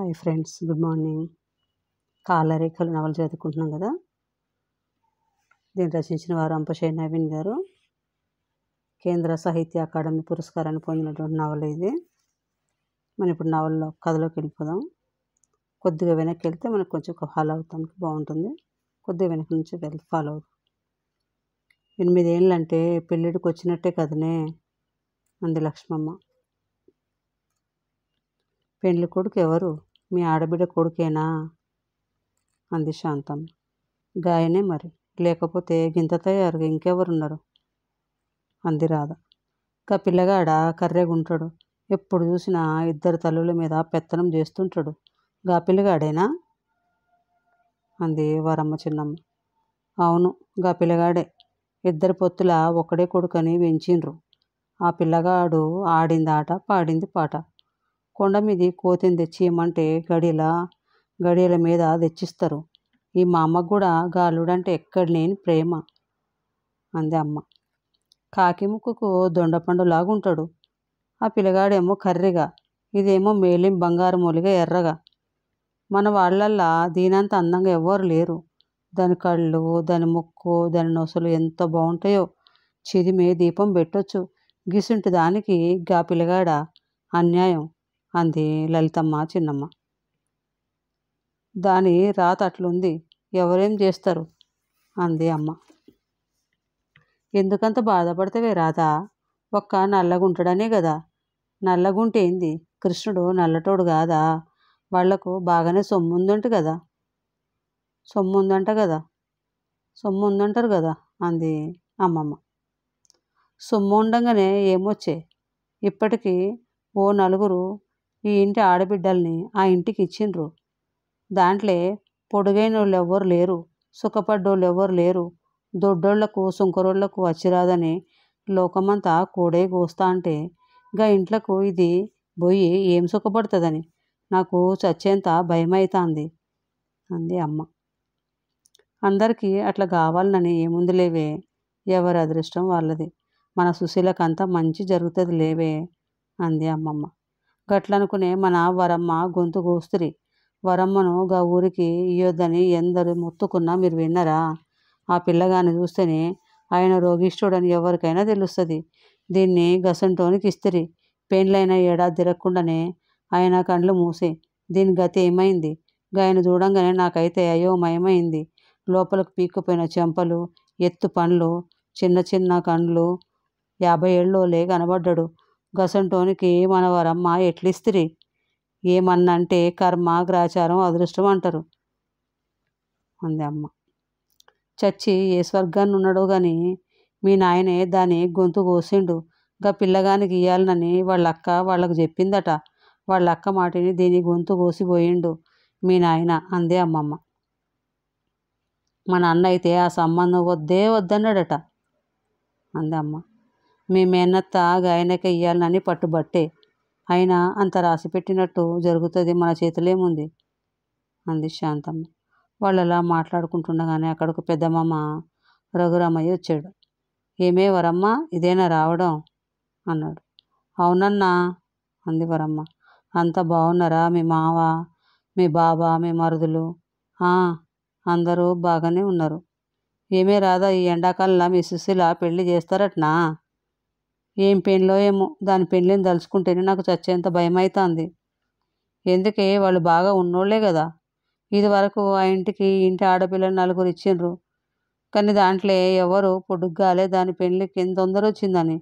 hi friends good morning కాలరేఖలు నవలు చదువుకుంటున్నాం కదా దీన్ని రచించిన వారు అంపశయ నవీన్ గారు కేంద్ర సాహిత్య అకాడమీ పురస్కారాన్ని పొందినటువంటి నవల ఇది మనం ఇప్పుడు నవల్లో కథలోకి వెళ్ళిపోదాం కొద్దిగా వెనక్కి వెళ్తే మనకు కొంచెం ఫాలో అవుతానికి బాగుంటుంది కొద్దిగా వెనక నుంచి వెళ్ళి ఫాలో అవుతాం ఎనిమిదేళ్ళంటే పెళ్ళిడికి వచ్చినట్టే కదనే అంది లక్ష్మమ్మ పెండ్లి కొడుకు ఎవరు మీ ఆడబిడ్డ కొడుకేనా అంది శాంతం గాయనే మరి లేకపోతే గింత తయారు ఇంకెవరున్నారు అంది రాధ ఇంకా పిల్లగాడ కర్రెగుంటాడు ఎప్పుడు చూసినా ఇద్దరు తల్లుల మీద పెత్తనం చేస్తుంటాడు గా పిల్లగాడేనా అంది వారమ్మ చిన్నమ్మ అవును గా పిల్లగాడే ఇద్దరు పొత్తుల ఒకడే కొడుకని పెంచిండ్రు ఆ పిల్లగాడు ఆడింది ఆట పాడింది పాట కొండ మీద కోతిని తెచ్చి ఏమంటే గడియల గడియల మీద తెచ్చిస్తారు ఈ మా అమ్మకు కూడా గాలుడంటే ఎక్కడ లేని ప్రేమ అంది అమ్మ కాకి ముక్కుకు దొండపండు లాగుంటాడు ఆ పిల్లగాడేమో కర్రిగా ఇదేమో మేలిం బంగారు మూలిగ ఎర్రగా మన వాళ్ళల్లా దీనంత అందంగా ఎవ్వరు లేరు దాని కళ్ళు దాని ముక్కు దాని నొసలు ఎంత బాగుంటాయో చిదిమే దీపం పెట్టొచ్చు గిసుంటి దానికి గా పిల్లగాడ అన్యాయం అంది లలితమ్మ చిన్నమ్మ దాని రాత అట్లుంది ఎవరేం చేస్తారు అంది అమ్మ ఎందుకంత బాధపడతావే రాధా ఒక్క నల్లగుంటడనే కదా నల్లగుంటేంది కృష్ణుడు నల్లటోడు కాదా వాళ్లకు బాగానే సొమ్ము ఉందంట కదా సొమ్ము ఉందంట కదా సొమ్ము ఉందంటారు కదా అంది అమ్మమ్మ సొమ్ము ఉండగానే ఏమొచ్చే ఇప్పటికీ ఓ నలుగురు ఈ ఇంటి ఆడబిడ్డల్ని ఆ ఇంటికి ఇచ్చిండ్రు దాంట్లే వాళ్ళు ఎవ్వరు లేరు సుఖపడ్డోళ్ళు ఎవ్వరు లేరు దొడ్డోళ్లకు సుంకరోళ్లకు వచ్చిరాదని లోకమంతా కూడే కోస్తా అంటే గా ఇంట్లకు ఇది పోయి ఏం సుఖపడుతుందని నాకు చచ్చేంత భయమైతాంది అంది అమ్మ అందరికీ అట్లా కావాలని ఏముంది లేవే ఎవరి అదృష్టం వాళ్ళది మన సుశీలకంతా మంచి జరుగుతుంది లేవే అంది అమ్మమ్మ గట్లనుకునే మన వరమ్మ గొంతు గోస్తురి వరమ్మను గా ఊరికి ఇయ్యొద్దని ఎందరు మొత్తుకున్నా మీరు విన్నరా ఆ పిల్లగాని చూస్తేనే ఆయన రోగిష్ఠుడని ఎవరికైనా తెలుస్తుంది దీన్ని గసంటోనికి ఇస్తిరి పెండ్లైన ఏడాది తిరగకుండానే ఆయన కండ్లు మూసి దీని గతి ఏమైంది ఆయన చూడంగానే నాకైతే అయోమయమైంది లోపలకు పీక్కుపోయిన చెంపలు ఎత్తు పండ్లు చిన్న చిన్న కండ్లు యాభై లే కనబడ్డాడు గసంటోనికి మనవరమ్మ ఎట్లిస్తిరి ఏమన్నంటే కర్మ గ్రాచారం అదృష్టం అంటారు అంది అమ్మ చచ్చి ఏ స్వర్గాన్ని ఉన్నాడో కానీ మీ నాయనే దాని గొంతు కోసిండు గా పిల్లగానికి ఇయ్యాలనని వాళ్ళ అక్క వాళ్ళకు చెప్పిందట వాళ్ళ అక్క మాటిని దీని గొంతు కోసిపోయిండు మీ నాయన అందే అమ్మమ్మ మా నాన్న అయితే ఆ సంబంధం వద్దే వద్దన్నాడట అంది అమ్మ మీ మేనత్త గాయనకి ఇయ్యాలని పట్టుబట్టే అయినా అంత రాసి పెట్టినట్టు జరుగుతుంది మన చేతులేముంది అంది శాంతమ్మ వాళ్ళు అలా మాట్లాడుకుంటుండగానే అక్కడికి పెద్దమ్మ రఘురామయ్య వచ్చాడు ఏమే వరమ్మా ఇదేనా రావడం అన్నాడు అవునన్నా అంది వరమ్మ అంత బాగున్నారా మీ మావ మీ బాబా మీ మరుదులు అందరూ బాగానే ఉన్నారు ఏమే రాదా ఈ ఎండాకాలంలో మీ సుశీల పెళ్లి చేస్తారట్నా ఏం పెళ్ళో ఏమో దాని పెళ్ళిని తలుచుకుంటేనే నాకు చచ్చేంత భయం అవుతుంది ఎందుకే వాళ్ళు బాగా ఉన్నోళ్లే కదా ఇది వరకు ఆ ఇంటికి ఇంటి ఆడపిల్లలు నలుగురు ఇచ్చిండ్రు కానీ దాంట్లో ఎవరు పొడుగ్గాలే దాని పెళ్ళికి ఎంత తొందర వచ్చిందని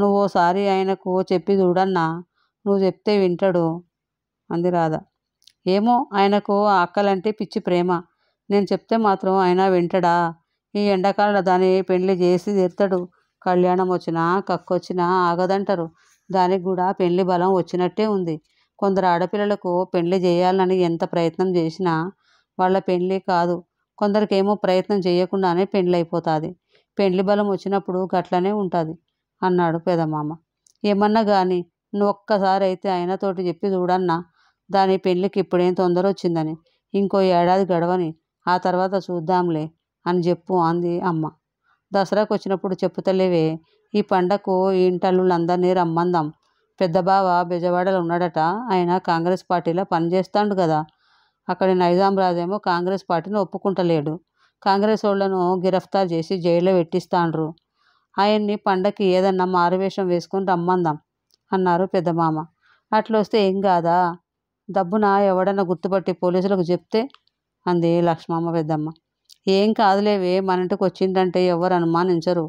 నువ్వు ఓసారి ఆయనకు చెప్పి చూడన్నా నువ్వు చెప్తే వింటాడు అంది రాధ ఏమో ఆయనకు ఆ అక్కలంటే పిచ్చి ప్రేమ నేను చెప్తే మాత్రం ఆయన వింటాడా ఈ ఎండాకాలంలో దాని పెళ్ళి చేసి తీరుతాడు కళ్యాణం వచ్చినా కక్కొచ్చినా ఆగదంటారు దానికి కూడా పెళ్లి బలం వచ్చినట్టే ఉంది కొందరు ఆడపిల్లలకు పెళ్లి చేయాలని ఎంత ప్రయత్నం చేసినా వాళ్ళ పెళ్ళి కాదు కొందరికేమో ప్రయత్నం చేయకుండానే పెళ్ళి అయిపోతుంది పెళ్లి బలం వచ్చినప్పుడు గట్లనే ఉంటుంది అన్నాడు పెదమామ ఏమన్నా కానీ నువ్వు ఒక్కసారి అయితే ఆయనతోటి చెప్పి చూడన్నా దాని పెళ్లికి ఇప్పుడేం తొందర వచ్చిందని ఇంకో ఏడాది గడవని ఆ తర్వాత చూద్దాంలే అని చెప్పు అంది అమ్మ దసరాకు వచ్చినప్పుడు చెప్పుతలేవే ఈ పండకు ఈ ఇంటల్లులందరినీ రమ్మందాం పెద్ద బావ బెజవాడలో ఉన్నాడట ఆయన కాంగ్రెస్ పార్టీలో పనిచేస్తాడు కదా అక్కడ నైజాం రాజేమో కాంగ్రెస్ పార్టీని ఒప్పుకుంటలేడు కాంగ్రెస్ వాళ్ళను గిరఫ్తార్ చేసి జైల్లో పెట్టిస్తాండ్రు ఆయన్ని పండకి ఏదన్నా మారువేషం వేసుకొని రమ్మందాం అన్నారు పెద్ద మామ వస్తే ఏం కాదా డబ్బున ఎవడన్నా గుర్తుపట్టి పోలీసులకు చెప్తే అంది లక్ష్మమ్మ పెద్దమ్మ ఏం కాదులేవే మనంటికి వచ్చిందంటే ఎవరు అనుమానించరు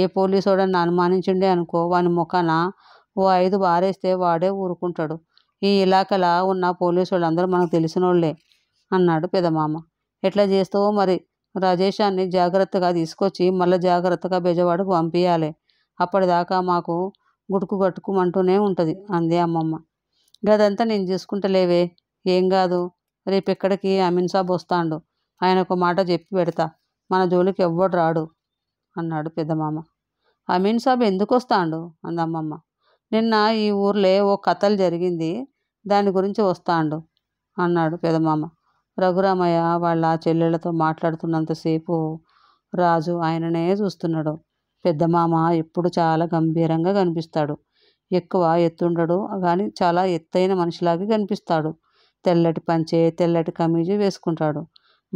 ఏ పోలీసోడని అనుమానించిండే అనుకో వాని ముఖాన ఓ ఐదు వారేస్తే వాడే ఊరుకుంటాడు ఈ ఇలాకలా ఉన్న పోలీసు వాళ్ళందరూ మనకు తెలిసినోళ్లే అన్నాడు పెదమామ ఎట్లా చేస్తావో మరి రాజేశాన్ని జాగ్రత్తగా తీసుకొచ్చి మళ్ళీ జాగ్రత్తగా బెజవాడకు పంపించాలి అప్పటిదాకా మాకు గుడుకు గట్టుకుమంటూనే ఉంటుంది అంది అమ్మమ్మ గదంతా నేను చూసుకుంటలేవే ఏం కాదు రేపు ఇక్కడికి అమీన్ సాబ్ వస్తాడు ఆయన ఒక మాట చెప్పి పెడతా మన జోలికి ఎవ్వడు రాడు అన్నాడు పెద్దమామ అమీన్ సాబ్ ఎందుకు వస్తాడు అందమ్మమ్మ నిన్న ఈ ఊర్లో ఓ కథలు జరిగింది దాని గురించి వస్తాడు అన్నాడు పెదమామ రఘురామయ్య వాళ్ళ చెల్లెళ్ళతో మాట్లాడుతున్నంతసేపు రాజు ఆయననే చూస్తున్నాడు పెద్దమామ ఎప్పుడు చాలా గంభీరంగా కనిపిస్తాడు ఎక్కువ ఎత్తుండడు కానీ చాలా ఎత్తైన మనిషిలాగే కనిపిస్తాడు తెల్లటి పంచె తెల్లటి కమీజు వేసుకుంటాడు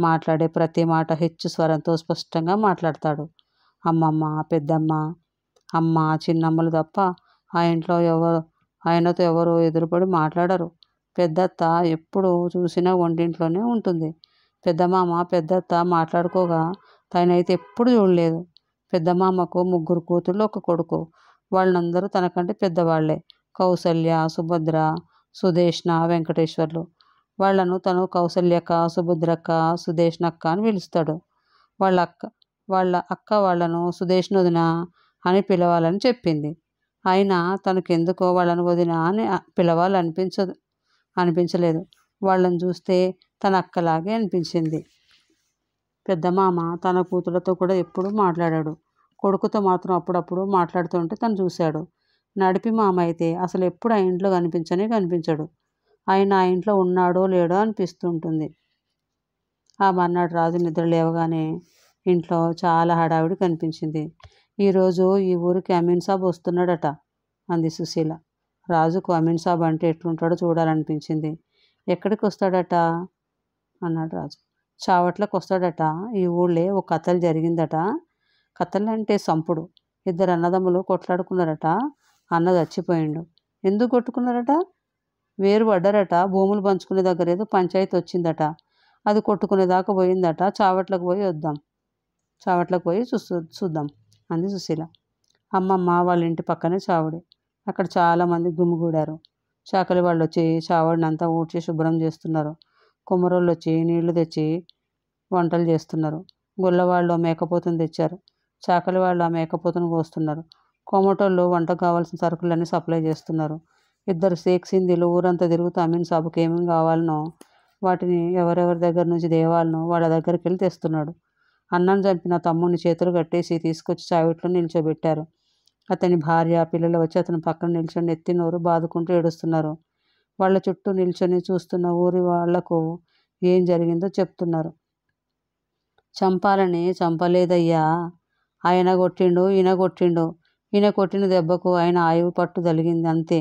మాట్లాడే ప్రతి మాట హెచ్చు స్వరంతో స్పష్టంగా మాట్లాడతాడు అమ్మమ్మ పెద్దమ్మ అమ్మ చిన్నమ్మలు తప్ప ఆ ఇంట్లో ఎవరు ఆయనతో ఎవరు ఎదురుపడి మాట్లాడరు పెద్దత్త ఎప్పుడు చూసినా వంటింట్లోనే ఉంటుంది పెద్దమామ పెద్దత్త మాట్లాడుకోగా తనైతే ఎప్పుడు చూడలేదు పెద్దమామకు ముగ్గురు కూతుళ్ళు ఒక కొడుకు వాళ్ళందరూ తనకంటే పెద్దవాళ్లే కౌసల్య సుభద్ర సుదేష్ణ వెంకటేశ్వర్లు వాళ్లను తను కౌసల్యక్క సుభద్రక్క సుదేష్ణక్క అని పిలుస్తాడు వాళ్ళ అక్క వాళ్ళ అక్క వాళ్లను సుదేష్ణుదిన అని పిలవాలని చెప్పింది అయినా తనకెందుకో వాళ్ళను వదిన అని పిలవాలనిపించదు అనిపించలేదు వాళ్ళని చూస్తే తన అక్కలాగే అనిపించింది పెద్ద మామ తన కూతురుతో కూడా ఎప్పుడూ మాట్లాడాడు కొడుకుతో మాత్రం అప్పుడప్పుడు మాట్లాడుతుంటే తను చూశాడు నడిపి మామ అయితే అసలు ఎప్పుడు ఆ ఇంట్లో కనిపించనే కనిపించడు ఆయన ఆ ఇంట్లో ఉన్నాడో లేడో అనిపిస్తుంటుంది ఆ మర్నాడు రాజు నిద్ర లేవగానే ఇంట్లో చాలా హడావిడి కనిపించింది ఈరోజు ఈ ఊరికి అమీన్ సాబ్ వస్తున్నాడట అంది సుశీల రాజుకు అమీన్ సాబ్ అంటే ఎట్లుంటాడో చూడాలనిపించింది ఎక్కడికి వస్తాడట అన్నాడు రాజు చావట్లకు వస్తాడట ఈ ఊళ్ళే ఒక కథలు జరిగిందట కథలు అంటే సంపుడు ఇద్దరు అన్నదమ్ములు కొట్లాడుకున్నారట అన్న చచ్చిపోయిండు ఎందుకు కొట్టుకున్నారట వేరు పడ్డరట భూములు పంచుకునే దగ్గర ఏదో పంచాయతీ వచ్చిందట అది కొట్టుకునేదాకా పోయిందట చావట్లకు పోయి వద్దాం చావట్లకు పోయి చూసు చూద్దాం అంది సుశీల అమ్మమ్మ వాళ్ళ ఇంటి పక్కనే చావుడే అక్కడ చాలామంది గుమ్మిగూడారు చాకలి వాళ్ళు వచ్చి చావడిని అంతా ఊడ్చి శుభ్రం చేస్తున్నారు కుమ్మరోళ్ళు వచ్చి నీళ్లు తెచ్చి వంటలు చేస్తున్నారు గుళ్ళవాళ్ళు మేకపోతుని తెచ్చారు చాకలి వాళ్ళు ఆ మేకపోతును కోస్తున్నారు కోమటోళ్ళు వంటకు కావాల్సిన సరుకులన్నీ సప్లై చేస్తున్నారు ఇద్దరు షేక్ సింధీలు ఊరంతా తిరుగుతూ అమీన్ సాబుకి ఏమేమి కావాలనో వాటిని ఎవరెవరి దగ్గర నుంచి దేవాలనో వాళ్ళ దగ్గరికి వెళ్ళి తెస్తున్నాడు అన్నం చంపిన తమ్ముడిని చేతులు కట్టేసి తీసుకొచ్చి చావిట్లో నిల్చోబెట్టారు అతని భార్య పిల్లలు వచ్చి అతని పక్కన నిల్చొని ఎత్తినోరు బాదుకుంటూ ఏడుస్తున్నారు వాళ్ళ చుట్టూ నిల్చొని చూస్తున్న ఊరి వాళ్లకు ఏం జరిగిందో చెప్తున్నారు చంపాలని చంపలేదయ్యా ఆయన కొట్టిండు ఈయన కొట్టిండు ఈయన కొట్టిన దెబ్బకు ఆయన ఆయువు పట్టు తలిగింది అంతే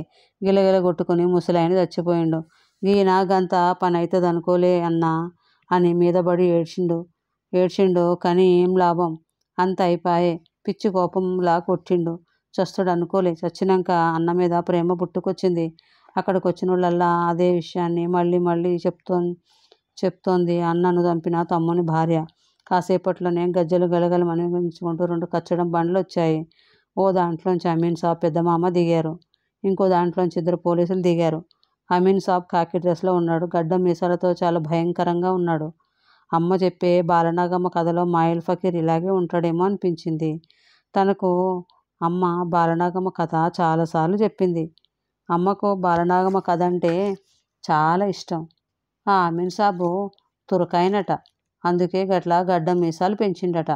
గిలగిల కొట్టుకుని ముసలాయన చచ్చిపోయిండు ఈయన గంత పని అవుతుంది అనుకోలే అన్నా అని మీదబడి ఏడ్చిండు ఏడ్చిండు కానీ ఏం లాభం అంత అయిపాయే పిచ్చి కోపంలా కొట్టిండు చస్తుడు అనుకోలే చచ్చినాక అన్న మీద ప్రేమ పుట్టుకొచ్చింది అక్కడికి వచ్చిన వాళ్ళల్లా అదే విషయాన్ని మళ్ళీ మళ్ళీ చెప్తో చెప్తోంది అన్నను చంపిన తమ్ముని భార్య కాసేపట్లోనే గజ్జలు గలగలమనిపించుకుంటూ రెండు కచ్చడం బండ్లు వచ్చాయి ఓ దాంట్లోంచి అమీన్ షాప్ పెద్దమామ దిగారు ఇంకో దాంట్లోంచి ఇద్దరు పోలీసులు దిగారు అమీన్ షాప్ కాకి డ్రెస్లో ఉన్నాడు గడ్డం మీసాలతో చాలా భయంకరంగా ఉన్నాడు అమ్మ చెప్పే బాలనాగమ్మ కథలో మాయిల్ ఫకీర్ ఇలాగే ఉంటాడేమో అనిపించింది తనకు అమ్మ బాలనాగమ్మ కథ చాలాసార్లు చెప్పింది అమ్మకు బాలనాగమ్మ కథ అంటే చాలా ఇష్టం ఆ అమీన్ సాబు తురకైనట అందుకే గట్లా గడ్డం మీసాలు పెంచిండట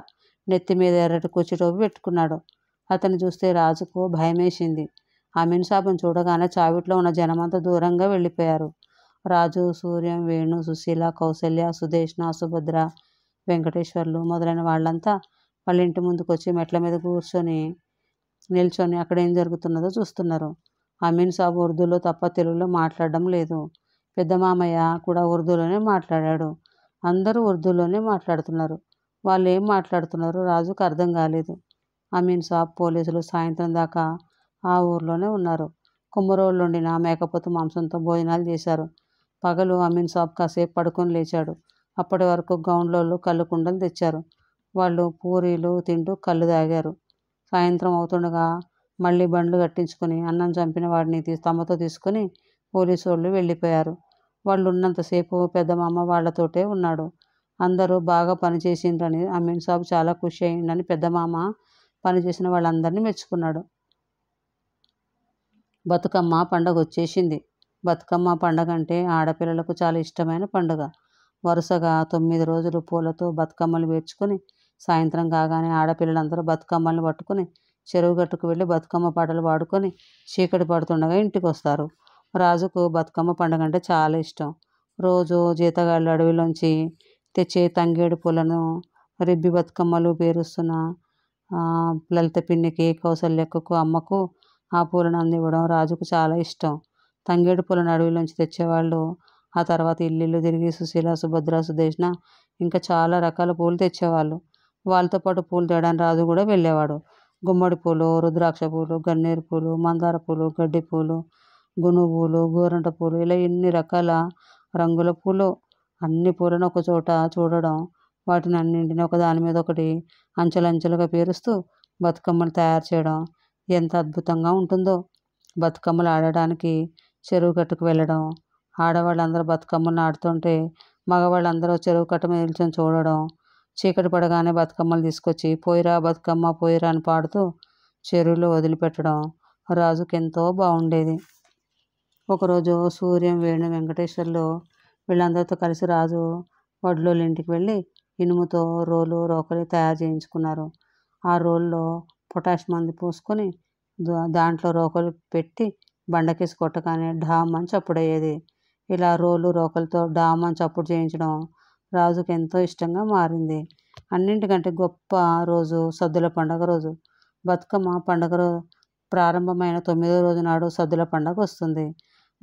నెత్తి మీద ఎర్రటి కుచ్చిటోపి పెట్టుకున్నాడు అతను చూస్తే రాజుకు భయమేసింది ఆ మినుసాపను చూడగానే చావిట్లో ఉన్న జనమంతా దూరంగా వెళ్ళిపోయారు రాజు సూర్యం వేణు సుశీల కౌశల్య సుదేష్ణ సుభద్ర వెంకటేశ్వర్లు మొదలైన వాళ్ళంతా వాళ్ళ ఇంటి ముందుకు వచ్చి మెట్ల మీద కూర్చొని నిల్చొని అక్కడ ఏం జరుగుతున్నదో చూస్తున్నారు అమీన్ సాబ్ ఉర్దూలో తప్ప తెలుగులో మాట్లాడడం లేదు పెద్ద మామయ్య కూడా ఉర్దూలోనే మాట్లాడాడు అందరూ ఉర్దూలోనే మాట్లాడుతున్నారు వాళ్ళు ఏం మాట్లాడుతున్నారో రాజుకు అర్థం కాలేదు అమీన్ సాబ్ పోలీసులు సాయంత్రం దాకా ఆ ఊర్లోనే ఉన్నారు కుమ్మరోళ్ళు ఉండిన మేకపోతు మాంసంతో భోజనాలు చేశారు పగలు అమీన్ సాబ్ కాసేపు పడుకొని లేచాడు అప్పటి వరకు గౌండ్లోళ్ళు కళ్ళు కుండలు తెచ్చారు వాళ్ళు పూరీలు తింటూ కళ్ళు తాగారు సాయంత్రం అవుతుండగా మళ్ళీ బండ్లు కట్టించుకొని అన్నం చంపిన వాడిని తీసి తమతో తీసుకొని పోలీసు వాళ్ళు వెళ్ళిపోయారు వాళ్ళు ఉన్నంతసేపు పెద్దమామ వాళ్ళతోటే ఉన్నాడు అందరూ బాగా పనిచేసిండ్రని అమీన్ సాబ్ చాలా ఖుషి అయిండని పెద్దమామ పనిచేసిన వాళ్ళందరినీ మెచ్చుకున్నాడు బతుకమ్మ పండగ వచ్చేసింది బతుకమ్మ పండగ అంటే ఆడపిల్లలకు చాలా ఇష్టమైన పండుగ వరుసగా తొమ్మిది రోజులు పూలతో బతుకమ్మలు వేర్చుకొని సాయంత్రం కాగానే ఆడపిల్లలందరూ బతుకమ్మల్ని పట్టుకుని చెరువు గట్టుకు వెళ్ళి బతుకమ్మ పాటలు పాడుకొని చీకటి పడుతుండగా ఇంటికి వస్తారు రాజుకు బతుకమ్మ పండుగ అంటే చాలా ఇష్టం రోజు జీతగాళ్ళు అడవిలోంచి తెచ్చే తంగేడు పూలను రిబ్బి బతుకమ్మలు పేరుస్తున్న లలిత పిన్నికి కౌసల్యకు అమ్మకు ఆ పూలను అందివ్వడం రాజుకు చాలా ఇష్టం తంగేడు పూలను అడవిలోంచి తెచ్చేవాళ్ళు ఆ తర్వాత ఇల్లు తిరిగి సుశీల సుభద్ర సుదేష్ణ ఇంకా చాలా రకాల పూలు తెచ్చేవాళ్ళు వాళ్ళతో పాటు పూలు తేడానికి రాజు కూడా వెళ్ళేవాడు గుమ్మడి పూలు రుద్రాక్ష పూలు గన్నేరు పూలు మందార పూలు గడ్డి పూలు గును పూలు గోరంట పూలు ఇలా ఎన్ని రకాల రంగుల పూలు అన్ని పూలను ఒక చోట చూడడం వాటిని అన్నింటినీ ఒక దాని మీద ఒకటి అంచెలంచెలుగా పేరుస్తూ బతుకమ్మను తయారు చేయడం ఎంత అద్భుతంగా ఉంటుందో బతుకమ్మలు ఆడడానికి చెరువు కట్టుకు వెళ్ళడం ఆడవాళ్ళందరూ బతుకమ్మను ఆడుతుంటే మగవాళ్ళందరూ చెరువు కట్ట మీద నిల్చొని చూడడం చీకటి పడగానే బతుకమ్మలు తీసుకొచ్చి పోయిరా బతుకమ్మ పోయిరా అని పాడుతూ చెరువులో వదిలిపెట్టడం రాజుకి ఎంతో బాగుండేది ఒకరోజు సూర్యం వేణు వెంకటేశ్వర్లు వీళ్ళందరితో కలిసి రాజు వడ్లోళ్ళ ఇంటికి వెళ్ళి ఇనుముతో రోలు రోకలి తయారు చేయించుకున్నారు ఆ రోల్లో పొటాష్ మందు పోసుకొని దాంట్లో రోకలి పెట్టి బండకేసి కొట్టగానే డామ్ అని చప్పుడయ్యేది ఇలా రోలు రోకలతో డామ్ అని చప్పుడు చేయించడం రాజుకి ఎంతో ఇష్టంగా మారింది అన్నింటికంటే గొప్ప రోజు సద్దుల పండగ రోజు బతుకమ్మ పండగ రోజు ప్రారంభమైన తొమ్మిదో రోజు నాడు సద్దుల పండగ వస్తుంది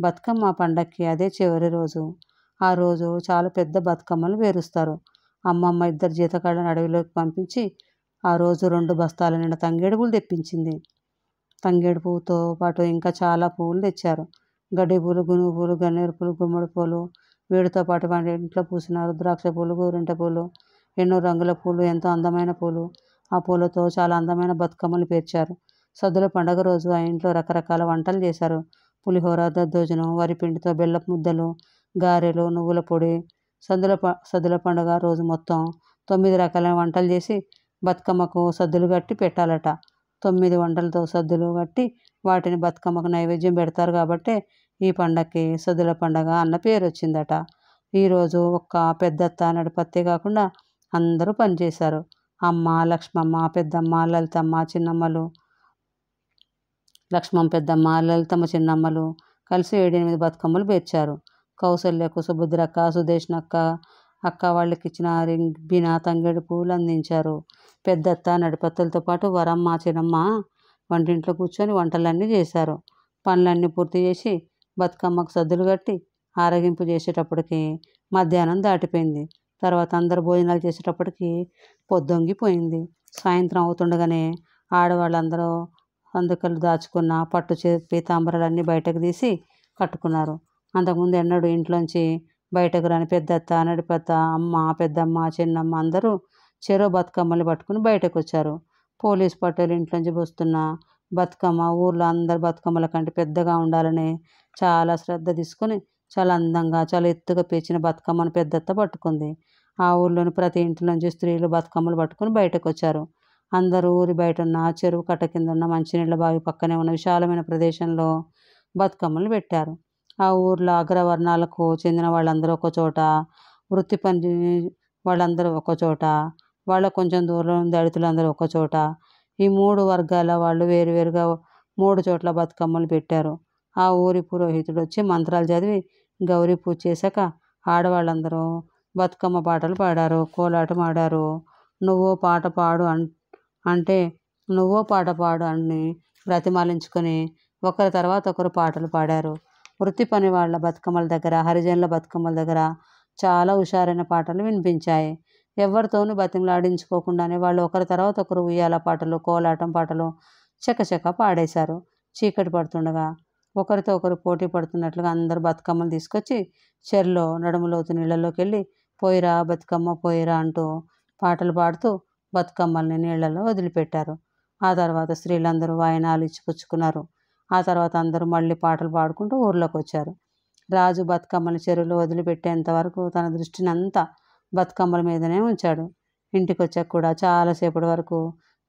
బతుకమ్మ పండగకి అదే చివరి రోజు ఆ రోజు చాలా పెద్ద బతుకమ్మలు వేరుస్తారు అమ్మమ్మ ఇద్దరు జీతకాళ్ళను అడవిలోకి పంపించి ఆ రోజు రెండు బస్తాల నిండా తంగేడు పూలు తెప్పించింది తంగేడు పువ్వుతో పాటు ఇంకా చాలా పువ్వులు తెచ్చారు గడ్డి పూలు గునుగు పూలు గన్నేరు పూలు గుమ్మడి పూలు వీడితో పాటు వాటి ఇంట్లో పూసినారు ద్రాక్ష పూలు గోరింట పూలు ఎన్నో రంగుల పూలు ఎంతో అందమైన పూలు ఆ పూలతో చాలా అందమైన బతుకమ్మలు పేర్చారు సద్దుల పండగ రోజు ఆ ఇంట్లో రకరకాల వంటలు చేశారు పులిహోర దద్దోజనం వరిపిండితో బెల్లపు ముద్దలు గారెలు నువ్వుల పొడి సద్దుల ప సద్దుల పండుగ రోజు మొత్తం తొమ్మిది రకాలైన వంటలు చేసి బతుకమ్మకు సద్దులు కట్టి పెట్టాలట తొమ్మిది వంటలతో సద్దులు కట్టి వాటిని బతుకమ్మకు నైవేద్యం పెడతారు కాబట్టి ఈ పండగకి సద్దుల పండగ అన్న పేరు వచ్చిందట ఈరోజు ఒక్క పెద్దత్త అన్నాడు పత్తే కాకుండా అందరూ పనిచేశారు అమ్మ లక్ష్మమ్మ పెద్దమ్మ లలితమ్మ చిన్నమ్మలు లక్ష్మమ్మ పెద్దమ్మ లలితమ్మ చిన్నమ్మలు కలిసి ఏడెనిమిది బతుకమ్మలు పేర్చారు కౌశల్యకు సుభద్రక్క సుదేష్ణ అక్క వాళ్ళకి ఇచ్చిన రింగ్ బినా తంగేడు పూలు అందించారు పెద్దత్త నడిపత్తులతో పాటు వరమ్మ చిన్నమ్మ వంటింట్లో కూర్చొని వంటలన్నీ చేశారు పనులన్నీ పూర్తి చేసి బతుకమ్మకు సద్దులు కట్టి ఆరగింపు చేసేటప్పటికి మధ్యాహ్నం దాటిపోయింది తర్వాత అందరు భోజనాలు చేసేటప్పటికి పొద్దొంగిపోయింది సాయంత్రం అవుతుండగానే ఆడవాళ్ళందరూ అందుకలు దాచుకున్న పట్టు చే పీతాంబరాలన్నీ బయటకు తీసి కట్టుకున్నారు అంతకుముందు ఎన్నడూ ఇంట్లోంచి బయటకు రాని పెద్దత్త నడిపెత్త అమ్మ పెద్దమ్మ చిన్నమ్మ అందరూ చెరో బతుకమ్మలు పట్టుకుని బయటకు వచ్చారు పోలీస్ పట్టేలు ఇంట్లోంచి వస్తున్న బతుకమ్మ ఊర్లో అందరు బతుకమ్మల కంటే పెద్దగా ఉండాలని చాలా శ్రద్ధ తీసుకొని చాలా అందంగా చాలా ఎత్తుగా పేర్చిన బతుకమ్మను పెద్దత్త పట్టుకుంది ఆ ఊర్లోని ప్రతి ఇంట్లోంచి స్త్రీలు బతుకమ్మలు పట్టుకొని బయటకు వచ్చారు అందరూ ఊరి బయట ఉన్న చెరువు కట్ట కింద ఉన్న మంచినీళ్ళ బావి పక్కనే ఉన్న విశాలమైన ప్రదేశంలో బతుకమ్మలు పెట్టారు ఆ ఊర్లో అగ్రవర్ణాలకు చెందిన వాళ్ళందరూ ఒక చోట వృత్తి పని వాళ్ళందరూ ఒక చోట వాళ్ళ కొంచెం దూరంలో దళితులందరూ ఒక చోట ఈ మూడు వర్గాల వాళ్ళు వేరువేరుగా మూడు చోట్ల బతుకమ్మలు పెట్టారు ఆ ఊరి పురోహితుడు వచ్చి మంత్రాలు చదివి గౌరీ పూజ చేశాక ఆడవాళ్ళందరూ బతుకమ్మ పాటలు పాడారు కోలాటం ఆడారు నువ్వో పాట పాడు అన్ అంటే నువ్వో పాట పాడు అని ప్రతిమాలించుకొని ఒకరి తర్వాత ఒకరు పాటలు పాడారు వృత్తి పని వాళ్ళ బతుకమ్మల దగ్గర హరిజనుల బతుకమ్మల దగ్గర చాలా హుషారైన పాటలు వినిపించాయి ఎవరితోనూ బతిమలాడించుకోకుండానే వాళ్ళు ఒకరి తర్వాత ఒకరు ఉయ్యాల పాటలు కోలాటం పాటలు చకచక పాడేశారు చీకటి పడుతుండగా ఒకరితో ఒకరు పోటీ పడుతున్నట్లుగా అందరు బతుకమ్మలు తీసుకొచ్చి చెర్లో నడుములోతు నీళ్ళలోకి వెళ్ళి పోయిరా బతుకమ్మ పోయిరా అంటూ పాటలు పాడుతూ బతుకమ్మల్ని నీళ్లలో వదిలిపెట్టారు ఆ తర్వాత స్త్రీలందరూ వాయనాలు ఇచ్చిపుచ్చుకున్నారు ఆ తర్వాత అందరూ మళ్ళీ పాటలు పాడుకుంటూ ఊర్లోకి వచ్చారు రాజు బతుకమ్మని చెరువులో వదిలిపెట్టేంత వరకు తన దృష్టిని అంతా బతుకమ్మల మీదనే ఉంచాడు ఇంటికి వచ్చాక కూడా చాలాసేపటి వరకు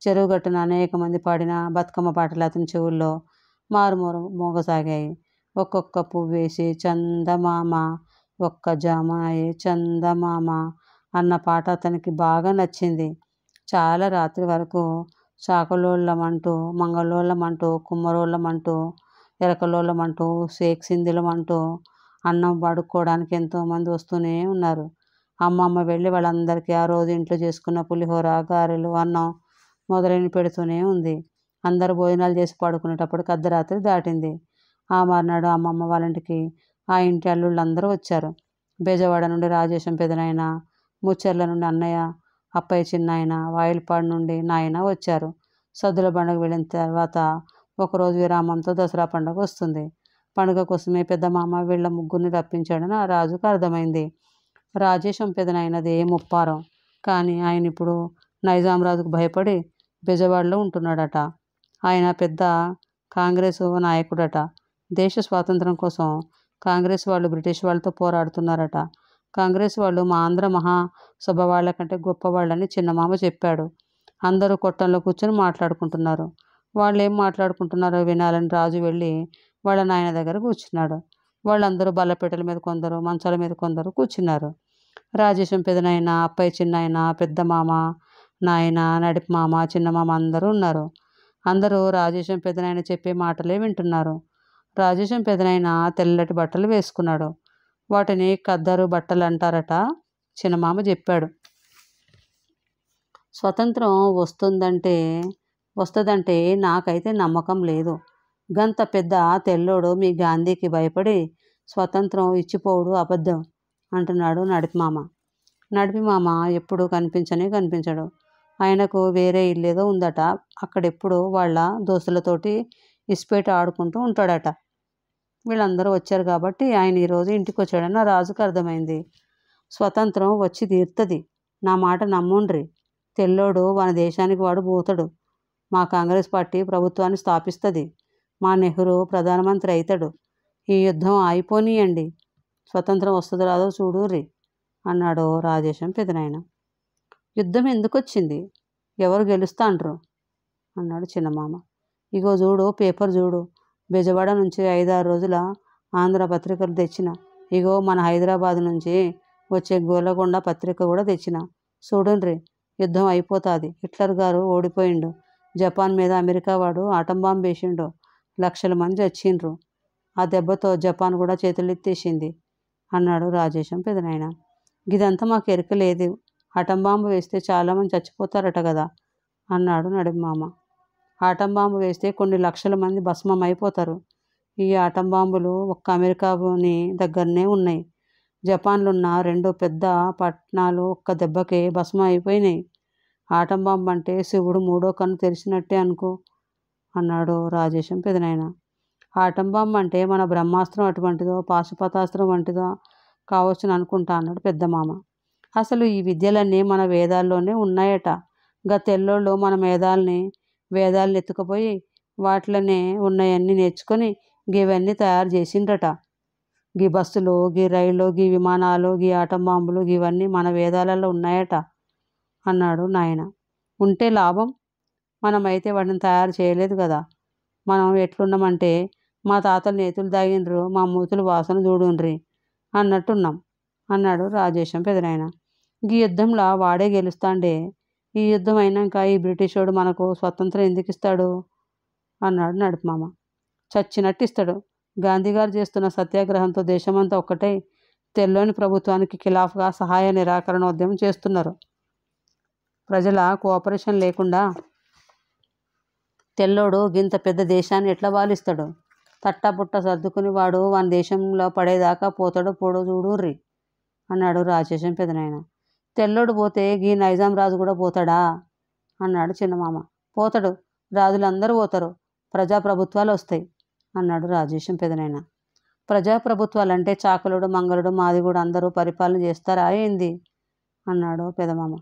చెరువు గట్టున అనేక మంది పాడిన బతుకమ్మ పాటలు అతని చెవుల్లో మారుమూరు మోగసాగాయి ఒక్కొక్క పువ్వు వేసి చందమామ ఒక్క జామాయి చందమామ అన్న పాట అతనికి బాగా నచ్చింది చాలా రాత్రి వరకు చాకలోళ్ళమంటూ అంటూ కుమ్మరోళ్ళమంటూ ఎరకలోళ్ళమంటూ అంటూ అన్నం వాడుకోవడానికి ఎంతోమంది వస్తూనే ఉన్నారు అమ్మమ్మ వెళ్ళి వాళ్ళందరికీ ఆ రోజు ఇంట్లో చేసుకున్న పులిహోర గారెలు అన్నం మొదలైన పెడుతూనే ఉంది అందరు భోజనాలు చేసి పడుకునేటప్పటికి అర్ధరాత్రి దాటింది ఆ మర్నాడు అమ్మమ్మ వాళ్ళ ఇంటికి ఆ ఇంటి అల్లుళ్ళందరూ వచ్చారు బెజవాడ నుండి రాజేశం పెదనైనా ముచ్చెర్ల నుండి అన్నయ్య అప్పయ్య చిన్నాయన వాయిల్పాడు నుండి నాయన వచ్చారు సద్దుల పండుగ వెళ్ళిన తర్వాత ఒకరోజు విరామంతో దసరా పండుగ వస్తుంది పండుగ కోసమే పెద్ద మామ వీళ్ళ ముగ్గురిని రప్పించాడని ఆ రాజుకు అర్థమైంది రాజేశం పెదనైనది ఏ ముప్పారం కానీ ఆయన ఇప్పుడు నైజాం రాజుకు భయపడి బెజవాడలో ఉంటున్నాడట ఆయన పెద్ద కాంగ్రెస్ నాయకుడట దేశ స్వాతంత్రం కోసం కాంగ్రెస్ వాళ్ళు బ్రిటిష్ వాళ్ళతో పోరాడుతున్నారట కాంగ్రెస్ వాళ్ళు మా ఆంధ్ర మహాసభ వాళ్ళ కంటే గొప్పవాళ్ళని చిన్నమామ చెప్పాడు అందరూ కొట్టంలో కూర్చొని మాట్లాడుకుంటున్నారు వాళ్ళు ఏం మాట్లాడుకుంటున్నారో వినాలని రాజు వెళ్ళి వాళ్ళ నాయన దగ్గర కూర్చున్నాడు వాళ్ళందరూ బలపేటల మీద కొందరు మంచాల మీద కొందరు కూర్చున్నారు రాజేశం పెదనాయన అప్పయ్య చిన్నాయన పెద్ద మామ నాయన నడిపి మామ చిన్న మామ అందరూ ఉన్నారు అందరూ రాజేశం పెదనాయన చెప్పే మాటలే వింటున్నారు రాజేశం పెదనాయన తెల్లటి బట్టలు వేసుకున్నాడు వాటిని కద్దరు బట్టలు అంటారట చిన్నమామ చెప్పాడు స్వతంత్రం వస్తుందంటే వస్తుందంటే నాకైతే నమ్మకం లేదు గంత పెద్ద తెల్లోడు మీ గాంధీకి భయపడి స్వతంత్రం ఇచ్చిపోవుడు అబద్ధం అంటున్నాడు నడిపి మామ నడిపి మామ ఎప్పుడూ కనిపించనే కనిపించడు ఆయనకు వేరే ఇల్లేదో ఉందట అక్కడెప్పుడు వాళ్ళ దోస్తులతోటి ఇసుపేట ఆడుకుంటూ ఉంటాడట వీళ్ళందరూ వచ్చారు కాబట్టి ఆయన ఈరోజు ఇంటికి వచ్చాడని రాజుకు అర్థమైంది స్వతంత్రం వచ్చి తీరుతుంది నా మాట నమ్ముండ్రి తెల్లోడు మన దేశానికి వాడు పోతాడు మా కాంగ్రెస్ పార్టీ ప్రభుత్వాన్ని స్థాపిస్తుంది మా నెహ్రూ ప్రధానమంత్రి అవుతాడు ఈ యుద్ధం అయిపోనీయండి స్వతంత్రం వస్తుంది రాదో చూడూరి అన్నాడు రాజేశం పెదనాయన యుద్ధం ఎందుకు వచ్చింది ఎవరు గెలుస్తాండ్రు అన్నాడు చిన్నమామ ఇగో చూడు పేపర్ చూడు బెజవాడ నుంచి ఐదారు రోజుల ఆంధ్ర పత్రికలు తెచ్చిన ఇగో మన హైదరాబాద్ నుంచి వచ్చే గోలగొండ పత్రిక కూడా తెచ్చిన చూడండి యుద్ధం అయిపోతుంది హిట్లర్ గారు ఓడిపోయిండు జపాన్ మీద అమెరికా వాడు ఆటంబాంబ్ వేసిండు లక్షల మంది వచ్చిండ్రు ఆ దెబ్బతో జపాన్ కూడా చేతులెత్తేసింది అన్నాడు రాజేశం పెదనాయన ఇదంతా మాకు ఎరకలేదు ఆటంబాంబు వేస్తే చాలామంది చచ్చిపోతారట కదా అన్నాడు నడిమామ ఆటం బాంబు వేస్తే కొన్ని లక్షల మంది భస్మం అయిపోతారు ఈ ఆటం బాంబులు ఒక్క అమెరికాని దగ్గరనే ఉన్నాయి జపాన్లున్న ఉన్న రెండు పెద్ద పట్టణాలు ఒక్క దెబ్బకే భస్మం అయిపోయినాయి ఆటం బాంబు అంటే శివుడు మూడో కన్ను తెరిచినట్టే అనుకో అన్నాడు రాజేశం పెదనాయన ఆటం బాంబు అంటే మన బ్రహ్మాస్త్రం అటువంటిదో పాశుపతాస్త్రం వంటిదో కావచ్చు అనుకుంటా అన్నాడు పెద్ద మామ అసలు ఈ విద్యలన్నీ మన వేదాల్లోనే ఉన్నాయట గత ఎల్లోళ్ళు మన వేదాల్ని వేదాలు ఎత్తుకుపోయి వాటిలోనే ఉన్నాయన్నీ నేర్చుకొని గివన్నీ తయారు చేసిండ్రట గీ బస్సులు గీ రైళ్ళు గీ విమానాలు గీ ఆటం బాంబులు ఇవన్నీ మన వేదాలలో ఉన్నాయట అన్నాడు నాయన ఉంటే లాభం మనమైతే వాటిని తయారు చేయలేదు కదా మనం ఎట్లున్నామంటే మా తాతలు నేతులు తాగిండ్రు మా మూతులు వాసన చూడుండ్రి అన్నట్టున్నాం అన్నాడు రాజేశం పెదనాయన గీ యుద్ధంలో వాడే గెలుస్తాండే ఈ యుద్ధం అయినాక ఈ బ్రిటిషోడు మనకు స్వతంత్రం ఎందుకు ఇస్తాడు అన్నాడు నడుపుమామ చచ్చినట్టు ఇస్తాడు గాంధీ గారు చేస్తున్న సత్యాగ్రహంతో దేశమంతా ఒక్కటై తెల్లోని ప్రభుత్వానికి ఖిలాఫ్గా సహాయ నిరాకరణ ఉద్యమం చేస్తున్నారు ప్రజల కోఆపరేషన్ లేకుండా తెల్లోడు గింత పెద్ద దేశాన్ని ఎట్లా వాలిస్తాడు తట్టబుట్ట సర్దుకుని వాడు వాని దేశంలో పడేదాకా పోతాడు పోడు చూడుర్రి అన్నాడు రాజేశం పెదనాయన తెల్లోడు పోతే గీ నైజాం రాజు కూడా పోతాడా అన్నాడు చిన్నమామ పోతాడు రాజులందరూ పోతారు ప్రజాప్రభుత్వాలు వస్తాయి అన్నాడు రాజేశం పెదనైనా ప్రజాప్రభుత్వాలంటే చాకలుడు మంగళుడు మాదిగుడు అందరూ పరిపాలన చేస్తారా ఏంది అన్నాడు పెదమామ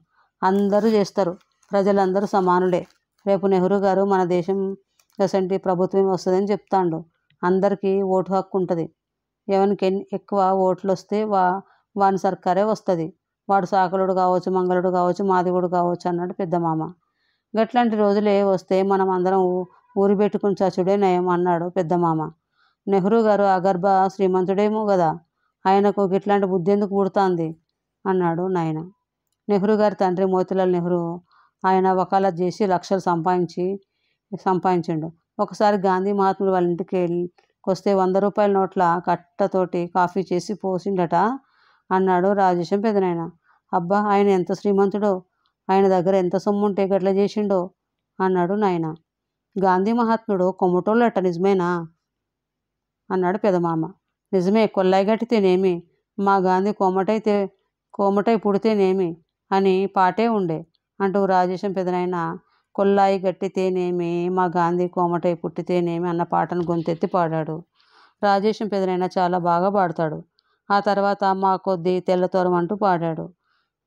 అందరూ చేస్తారు ప్రజలందరూ సమానుడే రేపు నెహ్రూ గారు మన దేశం గసంటి ప్రభుత్వం వస్తుందని చెప్తాండు అందరికీ ఓటు హక్కు ఉంటుంది ఎవరికి ఎక్కువ ఓట్లు వస్తే వా వాని సర్కారే వస్తుంది వాడు సాకలుడు కావచ్చు మంగళుడు కావచ్చు మాదిగుడు కావచ్చు అన్నాడు పెద్దమామ గట్లాంటి రోజులే వస్తే మనం అందరం ఊరి పెట్టుకుని చచ్చుడే నయం అన్నాడు పెద్దమామ నెహ్రూ గారు అగర్భ శ్రీమంతుడేమో కదా ఆయనకు ఇట్లాంటి బుద్ధి ఎందుకు పుడుతుంది అన్నాడు నాయన నెహ్రూ గారి తండ్రి మోతిలాల్ నెహ్రూ ఆయన ఒకళ్ళ చేసి లక్షలు సంపాదించి సంపాదించిండు ఒకసారి గాంధీ మహాత్ములు వాళ్ళ ఇంటికి వెళ్ళి వస్తే వంద రూపాయల నోట్ల కట్టతోటి కాఫీ చేసి పోసిండట అన్నాడు రాజేశం పెదనాయన అబ్బా ఆయన ఎంత శ్రీమంతుడో ఆయన దగ్గర ఎంత సొమ్ము ఉంటే గట్ల చేసిండో అన్నాడు నాయన గాంధీ మహాత్ముడు కొమ్మటోళ్ళట నిజమేనా అన్నాడు పెదమామ నిజమే కొల్లాయి గట్టితేనేమి మా గాంధీ కోమటైతే కోమటై పుడితేనేమి అని పాటే ఉండే అంటూ రాజేశం పెదనైనా కొల్లాయి గట్టితేనేమి మా గాంధీ కోమటై పుట్టితేనేమి అన్న పాటను గొంతెత్తి పాడాడు రాజేశం పెదనైనా చాలా బాగా పాడతాడు ఆ తర్వాత మా కొద్ది తెల్లతోరం అంటూ పాడాడు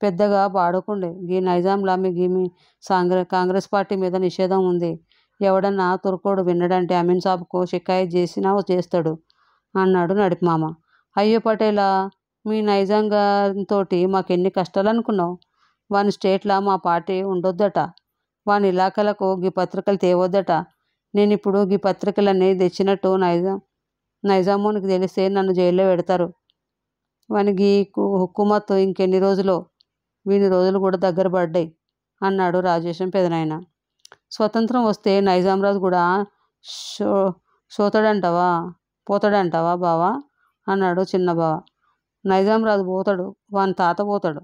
పెద్దగా పాడకుండే గీ నైజాంలా మీ గీమి సాంగ్ర కాంగ్రెస్ పార్టీ మీద నిషేధం ఉంది ఎవడన్నా తురుకోడు విన్నడంటే అమీన్ సాబ్కు షికాయత్ చేసినా చేస్తాడు అన్నాడు మామ అయ్యో పటేలా మీ నైజాం మాకు ఎన్ని కష్టాలు అనుకున్నావు వాని స్టేట్లా మా పార్టీ ఉండొద్దట వాని ఇలాకలకు గీ పత్రికలు తేవద్దట నేను ఇప్పుడు గీ పత్రికలన్నీ తెచ్చినట్టు నైజాం నైజామోనికి తెలిస్తే నన్ను జైల్లో పెడతారు వానికి హుక్కుమత్ ఇంకెన్ని రోజులు వీని రోజులు కూడా దగ్గర పడ్డాయి అన్నాడు రాజేశం పెదనాయన స్వతంత్రం వస్తే నైజాం రాజు కూడా షో పోతాడంటావా బావా అన్నాడు చిన్న బావ నైజాం రాజు పోతాడు వాని తాత పోతాడు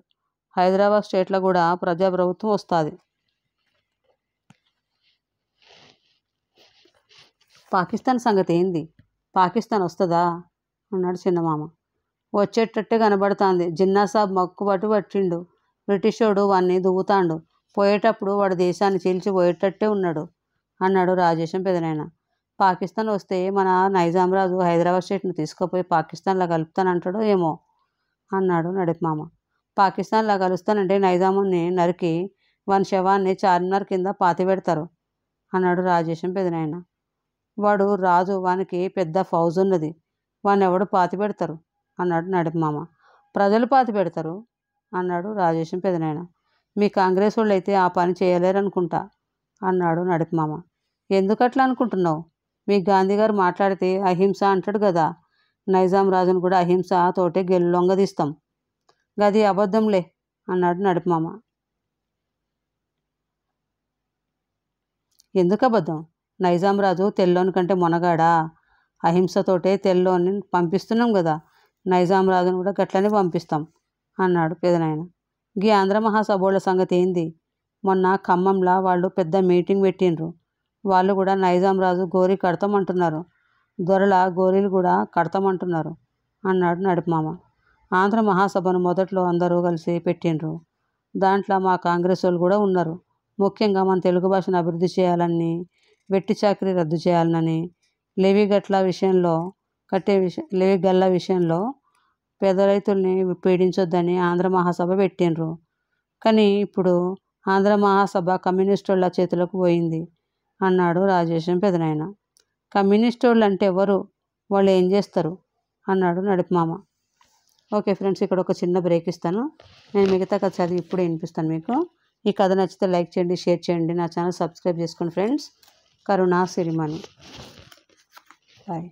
హైదరాబాద్ స్టేట్లో కూడా ప్రజాప్రభుత్వం వస్తుంది పాకిస్తాన్ సంగతి ఏంది పాకిస్తాన్ వస్తుందా అన్నాడు చిన్నమామ వచ్చేటట్టే కనబడుతోంది జిన్నాసాబ్ పట్టు పట్టిండు బ్రిటిషోడు వాణ్ణి దువ్వుతాండు పోయేటప్పుడు వాడు దేశాన్ని చీల్చిపోయేటట్టే ఉన్నాడు అన్నాడు రాజేశం పెదనైనా పాకిస్తాన్ వస్తే మన నైజాం రాజు హైదరాబాద్ స్టేట్ను తీసుకుపోయి పాకిస్తాన్లో కలుపుతానంటాడు ఏమో అన్నాడు నడిపమామ పాకిస్తాన్లో కలుస్తానంటే నైజాముని నరికి వాని శవాన్ని చార్మినార్ కింద పాతి పెడతారు అన్నాడు రాజేశం పెదనాయన వాడు రాజు వానికి పెద్ద ఫౌజ్ ఉన్నది వాన్ని ఎవడు పాతి పెడతారు అన్నాడు నడిమామ ప్రజలు పాతి పెడతారు అన్నాడు రాజేశం పెదనాయన మీ కాంగ్రెస్ వాళ్ళు అయితే ఆ పని చేయలేరనుకుంటా అన్నాడు నడిపమామ ఎందుకట్లా అనుకుంటున్నావు మీ గాంధీ గారు మాట్లాడితే అహింస అంటాడు కదా నైజాం రాజును కూడా అహింస తోటే గెల్లొంగదీస్తాం గది అబద్ధంలే అన్నాడు నడిపమామ ఎందుకు అబద్ధం నైజాం రాజు తెల్లోని కంటే మునగాడా అహింసతోటే తెల్లోని పంపిస్తున్నాం కదా నైజాం రాజును కూడా గట్లనే పంపిస్తాం అన్నాడు పెదనాయన గీ ఆంధ్ర మహాసభోళ్ల సంగతి ఏంది మొన్న ఖమ్మంలా వాళ్ళు పెద్ద మీటింగ్ పెట్టిండ్రు వాళ్ళు కూడా నైజాం రాజు గోరీ కడతామంటున్నారు దొరల గోరీలు కూడా కడతామంటున్నారు అన్నాడు నడిపమామ ఆంధ్ర మహాసభను మొదట్లో అందరూ కలిసి పెట్టిండ్రు దాంట్లో మా కాంగ్రెస్ వాళ్ళు కూడా ఉన్నారు ముఖ్యంగా మన తెలుగు భాషను అభివృద్ధి చేయాలని వెట్టి చాకరీ రద్దు చేయాలని లెవీ గట్ల విషయంలో కట్టే విషయం లే గల్ల విషయంలో పేద రైతుల్ని పీడించొద్దని ఆంధ్ర మహాసభ పెట్టినరు కానీ ఇప్పుడు ఆంధ్ర మహాసభ కమ్యూనిస్టుల చేతులకు పోయింది అన్నాడు రాజేశం పెదనాయన కమ్యూనిస్టులు అంటే ఎవరు వాళ్ళు ఏం చేస్తారు అన్నాడు మామ ఓకే ఫ్రెండ్స్ ఇక్కడ ఒక చిన్న బ్రేక్ ఇస్తాను నేను మిగతా కథ చదివి ఇప్పుడు వినిపిస్తాను మీకు ఈ కథ నచ్చితే లైక్ చేయండి షేర్ చేయండి నా ఛానల్ సబ్స్క్రైబ్ చేసుకోండి ఫ్రెండ్స్ కరుణా సిరిమణి బాయ్